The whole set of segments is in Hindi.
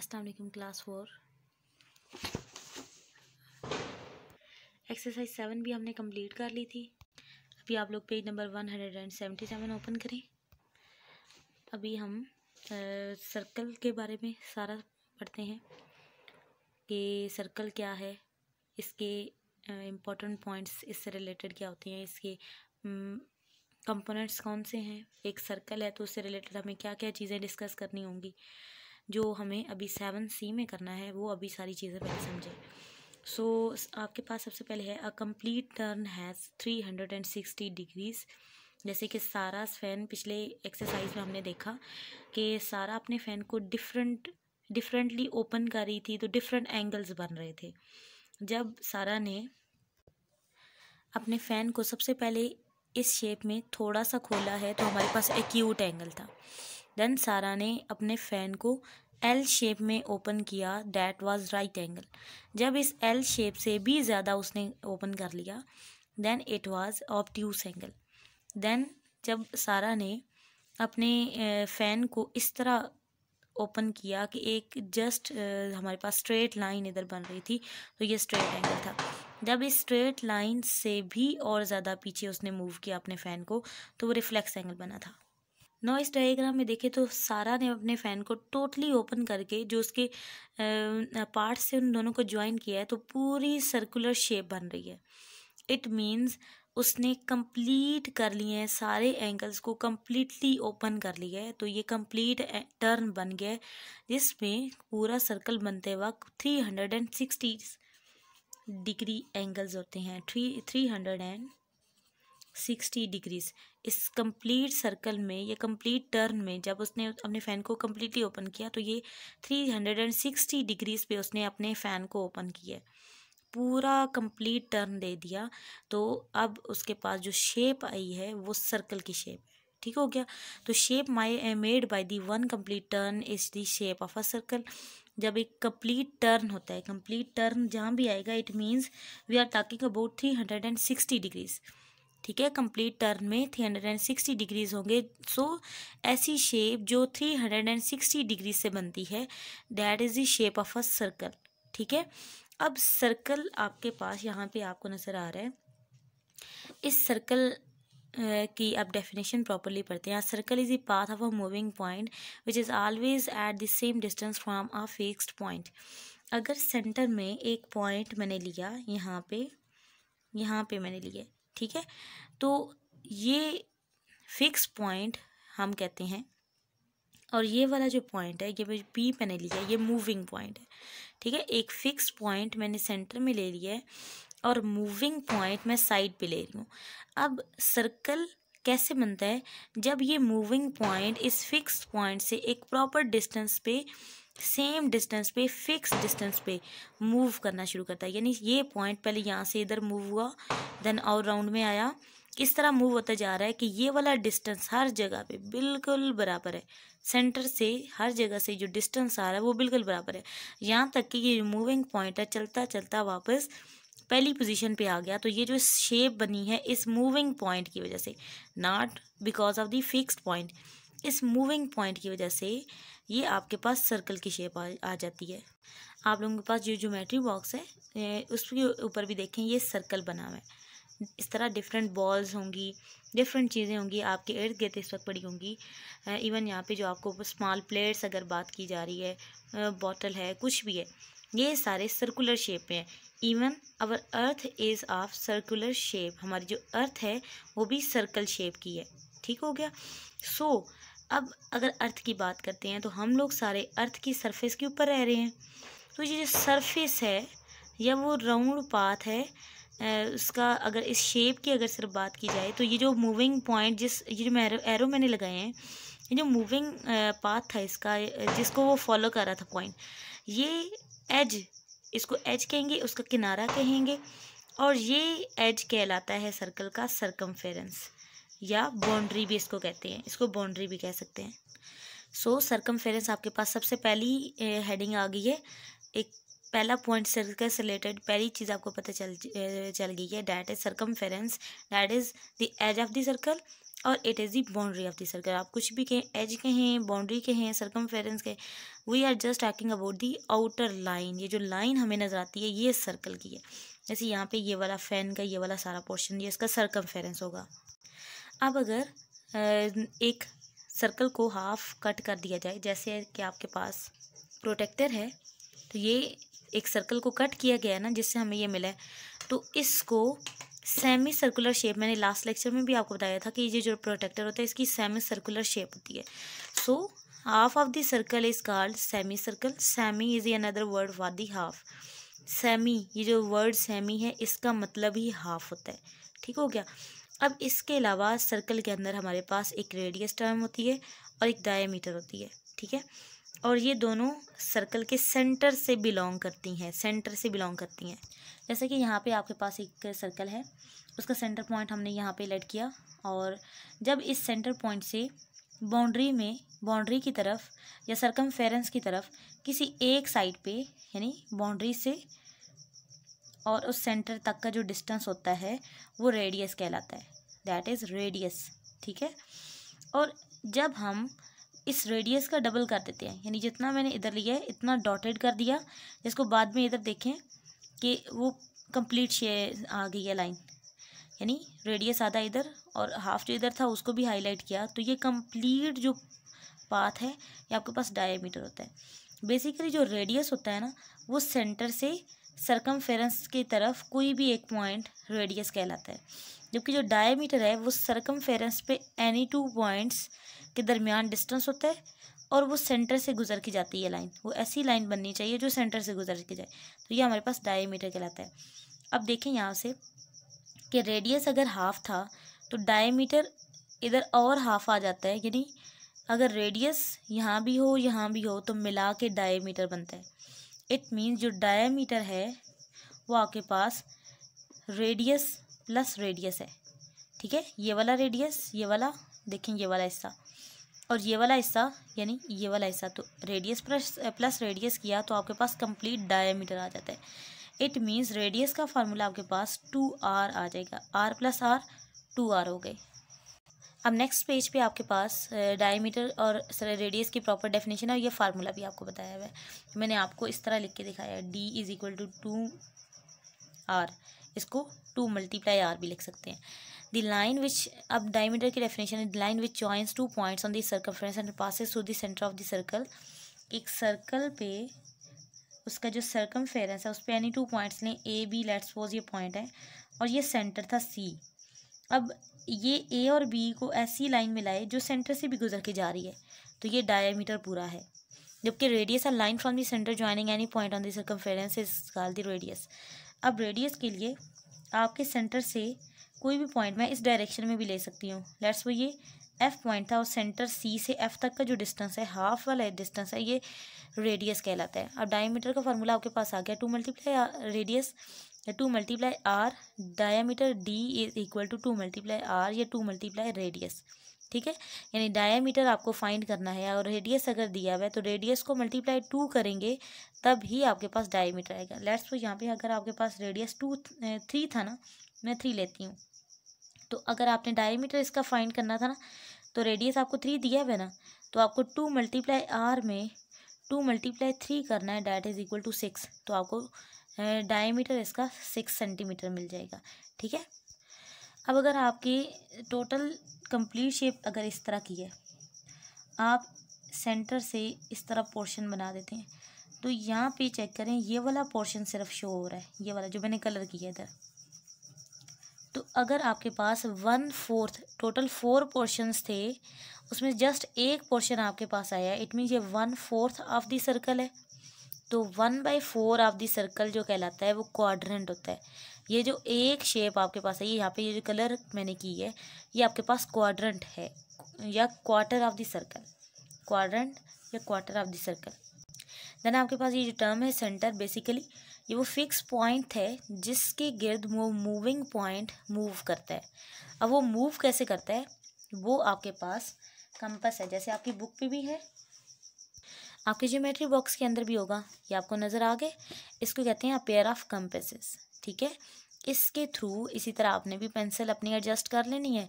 अस्सलाम वालेकुम क्लास फोर एक्सरसाइज सेवन भी हमने कंप्लीट कर ली थी अभी आप लोग page number one hundred and seventy seven open करें अभी हम आ, सर्कल के बारे में सारा पढ़ते हैं कि सर्कल क्या है इसके इम्पोर्टेंट पॉइंट्स इससे रिलेटेड क्या होते हैं इसके कंपोनेंट्स कौन से हैं एक सर्कल है तो उससे रिलेटेड हमें क्या क्या चीज़ें डिस्कस करनी होंगी जो हमें अभी सेवन सी में करना है वो अभी सारी चीज़ें पहले समझें सो so, आपके पास सबसे पहले है a complete turn has three hundred and sixty degrees जैसे कि सारा फैन पिछले एक्सरसाइज में हमने देखा कि सारा अपने फ़ैन को डिफरेंट डिफरेंटली ओपन कर रही थी तो डिफरेंट एंगल्स बन रहे थे जब सारा ने अपने फ़ैन को सबसे पहले इस शेप में थोड़ा सा खोला है तो हमारे पास एक्यूट एंगल था देन सारा ने अपने फ़ैन को एल शेप में ओपन किया डैट वाज राइट एंगल जब इस एल शेप से भी ज़्यादा उसने ओपन कर लिया then it was obtuse angle then जब सारा ने अपने फ़ैन को इस तरह ओपन किया कि एक जस्ट हमारे पास स्ट्रेट लाइन इधर बन रही थी तो ये स्ट्रेट एंगल था जब इस स्ट्रेट लाइन से भी और ज़्यादा पीछे उसने मूव किया अपने फ़ैन को तो वो रिफ्लेक्स एंगल बना था नॉइस इस डायग्राम में देखें तो सारा ने अपने फ़ैन को टोटली ओपन करके जो उसके पार्ट्स से उन दोनों को ज्वाइन किया है तो पूरी सर्कुलर शेप बन रही है इट मीन्स उसने कंप्लीट कर लिए हैं सारे एंगल्स को कम्प्लीटली ओपन कर लिया है तो ये कंप्लीट टर्न बन गया जिसमें पूरा सर्कल बनते वक्त three hundred and sixty degree angles होते हैं three three hundred and sixty degrees इस कंप्लीट सर्कल में या कंप्लीट टर्न में जब उसने अपने फ़ैन को कम्प्लीटली ओपन किया तो ये three hundred and sixty degrees पे उसने अपने फ़ैन को ओपन किया पूरा कंप्लीट टर्न दे दिया तो अब उसके पास जो शेप आई है वो सर्कल की शेप है ठीक हो गया तो shape my made by the one complete turn is the shape of a circle जब एक कंप्लीट टर्न होता है कंप्लीट टर्न जहाँ भी आएगा it means we are talking about three hundred and sixty degrees ठीक है कंप्लीट टर्न में 360 डिग्रीज होंगे सो so, ऐसी शेप जो 360 डिग्री से बनती है that is the shape of a circle ठीक है अब सर्कल आपके पास यहाँ पे आपको नज़र आ रहा है इस सर्कल की आप डेफिनेशन प्रॉपरली पढ़ते हैं circle is the path of a moving point which is always at the same distance from a fixed point अगर सेंटर में एक पॉइंट मैंने लिया यहाँ पे यहाँ पे मैंने लिए ठीक है तो ये फिक्स पॉइंट हम कहते हैं और ये वाला जो पॉइंट है ये पी मैंने लिया ये मूविंग पॉइंट है ठीक है एक फिक्स पॉइंट मैंने सेंटर में ले लिया है और मूविंग पॉइंट मैं साइड पे ले रही हूँ अब सर्कल कैसे बनता है जब ये मूविंग पॉइंट इस फिक्स पॉइंट से एक प्रॉपर डिस्टेंस पे सेम डिस्टेंस पे फिक्स डिस्टेंस पे मूव करना शुरू करता है यानी ये पॉइंट पहले यहाँ से इधर मूव हुआ देन और राउंड में आया इस तरह मूव होता जा रहा है कि ये वाला डिस्टेंस हर जगह पे बिल्कुल बराबर है सेंटर से हर जगह से जो डिस्टेंस आ रहा है वो बिल्कुल बराबर है यहाँ तक कि ये मूविंग पॉइंट है चलता चलता वापस पहली पोजीशन पे आ गया तो ये जो शेप बनी है इस मूविंग पॉइंट की वजह से not because of the fixed point इस मूविंग पॉइंट की वजह से ये आपके पास सर्कल की शेप आ, आ जाती है आप लोगों के पास जो ज्योमेट्री बॉक्स है उसके ऊपर भी देखें ये सर्कल बना हुआ है इस तरह डिफरेंट बॉल्स होंगी डिफरेंट चीज़ें होंगी आपके इर्द गिर्द इस वक्त पड़ी होंगी इवन यहाँ पे जो आपको स्मॉल प्लेट्स अगर बात की जा रही है बॉटल है कुछ भी है ये सारे सर्कुलर शेप में हैं even our earth is of circular shape हमारी जो अर्थ है वो भी सर्कल शेप की है ठीक हो गया सो so, अब अगर अर्थ की बात करते हैं तो हम लोग सारे अर्थ की सरफेस के ऊपर रह रहे हैं तो ये जो सरफेस है या वो राउंड पाथ है उसका अगर इस शेप की अगर सिर्फ बात की जाए तो ये जो मूविंग पॉइंट जिस ये जो एरो एरो मैंने लगाए हैं ये जो मूविंग पाथ था इसका जिसको वो फॉलो कर रहा था पॉइंट ये एज इसको एज कहेंगे उसका किनारा कहेंगे और ये एज कहलाता है सर्कल का फेरेंस या बाउंड्री भी इसको कहते हैं इसको बाउंड्री भी कह सकते हैं सो so, सरकम आपके पास सबसे पहली हेडिंग आ गई है एक पहला पॉइंट सर्कल से रिलेटेड पहली चीज़ आपको पता चल चल गई है that is circumference that is the edge of the circle और it is the boundary of the circle आप कुछ भी कहें एज कहें बाउंड्री कहें सरकम फेरेंस के we are just talking about the outer line ये जो लाइन हमें नज़र आती है ये सर्कल की है जैसे यहाँ पे ये वाला फैन का ये वाला सारा पोर्शन ये इसका सरकम फेरेंस होगा अब अगर एक सर्कल को हाफ कट कर दिया जाए जैसे कि आपके पास प्रोटेक्टर है तो ये एक सर्कल को कट किया गया है ना जिससे हमें ये मिला है तो इसको सेमी सर्कुलर शेप मैंने लास्ट लेक्चर में भी आपको बताया था कि ये जो प्रोटेक्टर होता है इसकी सेमी सर्कुलर शेप होती है so half of the circle is called semi circle semi is another word for the half semi ये जो वर्ड सेमी है इसका मतलब ही हाफ होता है ठीक हो गया अब इसके अलावा सर्कल के अंदर हमारे पास एक रेडियस टर्म होती है और एक डायमीटर होती है ठीक है और ये दोनों सर्कल के सेंटर से बिलोंग करती हैं सेंटर से बिलोंग करती हैं जैसे कि यहाँ पे आपके पास एक सर्कल है उसका सेंटर पॉइंट हमने यहाँ पे लेट किया और जब इस सेंटर पॉइंट से बाउंड्री में बाउंड्री की तरफ या सरकम की तरफ किसी एक साइड पर यानी बाउंड्री से और उस सेंटर तक का जो डिस्टेंस होता है वो रेडियस कहलाता है दैट इज़ रेडियस ठीक है और जब हम इस रेडियस का डबल कर देते हैं यानी जितना मैंने इधर लिया है इतना डॉटेड कर दिया जिसको बाद में इधर देखें कि वो कंप्लीट शे आ गई है लाइन यानी रेडियस आधा इधर और हाफ जो इधर था उसको भी हाईलाइट किया तो ये कंप्लीट जो पाथ है ये आपके पास डायमीटर होता है बेसिकली जो रेडियस होता है ना वो सेंटर से सरकमफेरेंस की तरफ कोई भी एक पॉइंट रेडियस कहलाता है जबकि जो डायमीटर है वो सरकमफेरेंस पे एनी टू पॉइंट्स के दरमियान डिस्टेंस होता है और वो सेंटर से गुजर के जाती है लाइन वो ऐसी लाइन बननी चाहिए जो सेंटर से गुजर के जाए तो ये हमारे पास डायमीटर कहलाता है अब देखें यहाँ से कि रेडियस अगर हाफ था तो डायमीटर इधर और हाफ आ जाता है यानी अगर रेडियस यहाँ भी हो यहाँ भी हो तो मिला के डायमीटर बनता है इट मीन्स जो डायमीटर है वो आपके पास रेडियस प्लस रेडियस है ठीक है ये वाला रेडियस ये वाला देखें ये वाला हिस्सा और ये वाला हिस्सा यानी ये वाला हिस्सा तो रेडियस प्लस प्लस रेडियस किया तो आपके पास कंप्लीट डायमीटर आ जाता है इट मीन्स रेडियस का फार्मूला आपके पास टू आर आ जाएगा R plus R two R हो गए अब नेक्स्ट पेज पे आपके पास डायमीटर और रेडियस की प्रॉपर डेफिनेशन है और ये फार्मूला भी आपको बताया हुआ है मैंने आपको इस तरह लिख के दिखाया है D is equal to two R इसको टू मल्टीप्लाई आर भी लिख सकते हैं द लाइन विच अब डायमीटर की डेफिनेशन है the line which joins two points on the circumference and passes to देंटर सेंटर ऑफ द सर्कल एक सर्कल पे उसका जो सर्कम फेरेंस है उस पर यानी टू पॉइंट्स लें ए बी लेट्स पोज ये पॉइंट है और ये सेंटर था सी अब ये ए और बी को ऐसी लाइन में लाए जो सेंटर से भी गुजर के जा रही है तो ये डायमीटर पूरा है जबकि radius R line from the centre joining any point on the circumference is call the radius अब रेडियस के लिए आपके सेंटर से कोई भी पॉइंट मैं इस डायरेक्शन में भी ले सकती हूँ लेट्स वो ये एफ़ पॉइंट था और सेंटर सी से एफ़ तक का जो डिस्टेंस है हाफ वाला डिस्टेंस है ये रेडियस कहलाता है अब डायमीटर का फार्मूला आपके पास आ गया टू मल्टीप्लाई रेडियस या two multiply R diameter D is equal to two multiply R या टू मल्टीप्लाई रेडियस ठीक है यानी डायामीटर आपको फाइंड करना है और रेडियस अगर दिया हुआ है तो रेडियस को मल्टीप्लाई टू करेंगे तब ही आपके पास डायामीटर आएगा लेट्स वो यहाँ पे अगर आपके पास रेडियस टू थ्री था ना मैं थ्री लेती हूँ तो अगर आपने डायामीटर इसका फाइंड करना था ना तो रेडियस आपको थ्री दिया हुआ है ना तो आपको टू मल्टीप्लाई आर में टू मल्टीप्लाई थ्री करना है that is equal to six तो आपको डायमीटर इसका सिक्स सेंटीमीटर मिल जाएगा ठीक है अब अगर आपकी टोटल कंप्लीट शेप अगर इस तरह की है आप सेंटर से इस तरह पोर्शन बना देते हैं तो यहाँ पे चेक करें ये वाला पोर्शन सिर्फ शो हो रहा है ये वाला जो मैंने कलर किया इधर तो अगर आपके पास one fourth total four portions थे उसमें जस्ट एक पोर्शन आपके पास आया इट मीन ये one fourth of the circle है तो one by four of the circle जो कहलाता है वो क्वाड्रेंट होता है ये जो एक शेप आपके पास है ये यहाँ पे ये जो कलर मैंने की है ये आपके पास क्वाड्रेंट है या quarter of the circle quadrant या quarter of the circle then आपके पास ये जो टर्म है सेंटर बेसिकली ये वो फिक्स पॉइंट है जिसके गिर्द वो मूविंग पॉइंट मूव करता है अब वो मूव कैसे करता है वो आपके पास कंपस है जैसे आपकी बुक पे भी है आपके ज्योमेट्री बॉक्स के अंदर भी होगा ये आपको नज़र आ गए इसको कहते हैं पेयर ऑफ कंपेसेस ठीक है इसके थ्रू इसी तरह आपने भी पेंसिल अपनी एडजस्ट कर लेनी है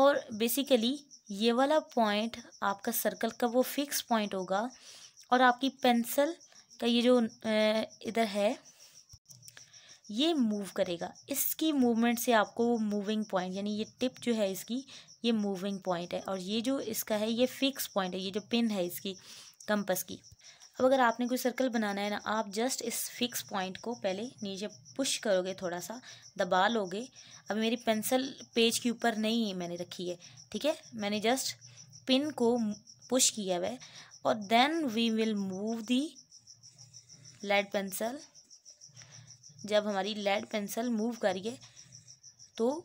और बेसिकली ये वाला पॉइंट आपका सर्कल का वो फिक्स पॉइंट होगा और आपकी पेंसिल का ये जो इधर है ये मूव करेगा इसकी मूवमेंट से आपको वो मूविंग पॉइंट यानी ये टिप जो है इसकी ये मूविंग पॉइंट है और ये जो इसका है ये फिक्स पॉइंट है ये जो पिन है इसकी कंपस की अब अगर आपने कोई सर्कल बनाना है ना आप जस्ट इस फिक्स पॉइंट को पहले नीचे पुश करोगे थोड़ा सा दबा लोगे अब मेरी पेंसिल पेज के ऊपर नहीं मैंने रखी है ठीक है मैंने जस्ट पिन को पुश किया है और then we will move the lead pencil जब हमारी लेड पेंसिल मूव करिए तो